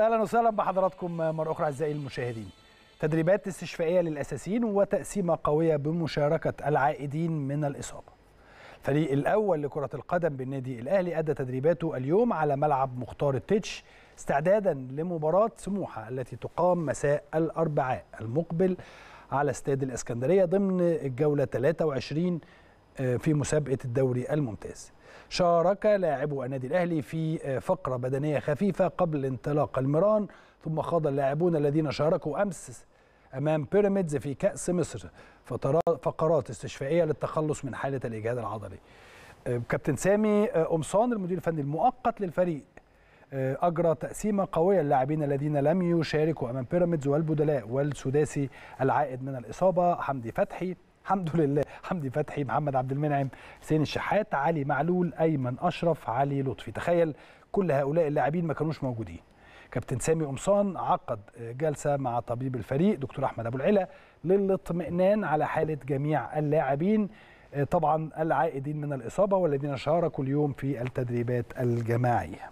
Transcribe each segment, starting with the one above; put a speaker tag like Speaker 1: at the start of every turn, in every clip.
Speaker 1: اهلا وسهلا بحضراتكم مره اخرى اعزائي المشاهدين تدريبات استشفائيه للاساسيين وتقسيمه قويه بمشاركه العائدين من الاصابه الفريق الاول لكره القدم بالنادي الاهلي ادى تدريباته اليوم على ملعب مختار التتش استعدادا لمباراه سموحه التي تقام مساء الاربعاء المقبل على استاد الاسكندريه ضمن الجوله 23 آه، في مسابقه الدوري الممتاز شارك لاعبو النادي الاهلي في آه، فقره بدنيه خفيفه قبل انطلاق المران ثم خاض اللاعبون الذين شاركوا امس امام بيراميدز في كاس مصر فقرات استشفائيه للتخلص من حاله الاجهاد العضلي آه، كابتن سامي قمصان المدير الفني المؤقت للفريق اجرى تقسيمه قويه للاعبين الذين لم يشاركوا امام بيراميدز والبدلاء والسداسي العائد من الاصابه حمدي فتحي الحمد لله حمدي فتحي محمد عبد المنعم حسين الشحات علي معلول ايمن اشرف علي لطفي تخيل كل هؤلاء اللاعبين ما كانوش موجودين كابتن سامي قمصان عقد جلسه مع طبيب الفريق دكتور احمد ابو العلا للاطمئنان على حاله جميع اللاعبين طبعا العائدين من الاصابه والذين شاركوا اليوم في التدريبات الجماعيه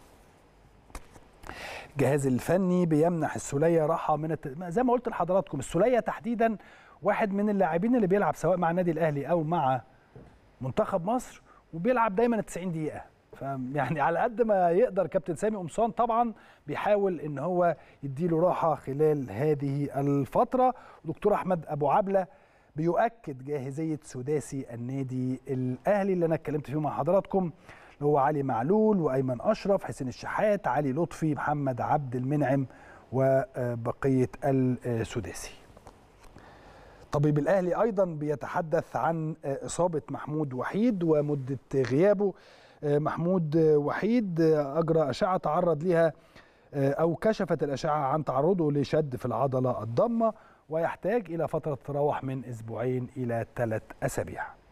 Speaker 1: الجهاز الفني بيمنح السوليه راحه من الت... زي ما قلت لحضراتكم السوليه تحديدا واحد من اللاعبين اللي بيلعب سواء مع النادي الاهلي او مع منتخب مصر وبيلعب دايما 90 دقيقه فيعني على قد ما يقدر كابتن سامي قمصان طبعا بيحاول ان هو يديله راحه خلال هذه الفتره دكتور احمد ابو عبله بيؤكد جاهزيه سداسي النادي الاهلي اللي انا اتكلمت فيه مع حضراتكم اللي هو علي معلول وايمن اشرف حسين الشحات علي لطفي محمد عبد المنعم وبقيه السداسي طبيب الاهلي ايضا بيتحدث عن اصابه محمود وحيد ومده غيابه محمود وحيد اجرى اشعه تعرض لها او كشفت الاشعه عن تعرضه لشد في العضله الضمه ويحتاج الى فتره تتراوح من اسبوعين الى ثلاث اسابيع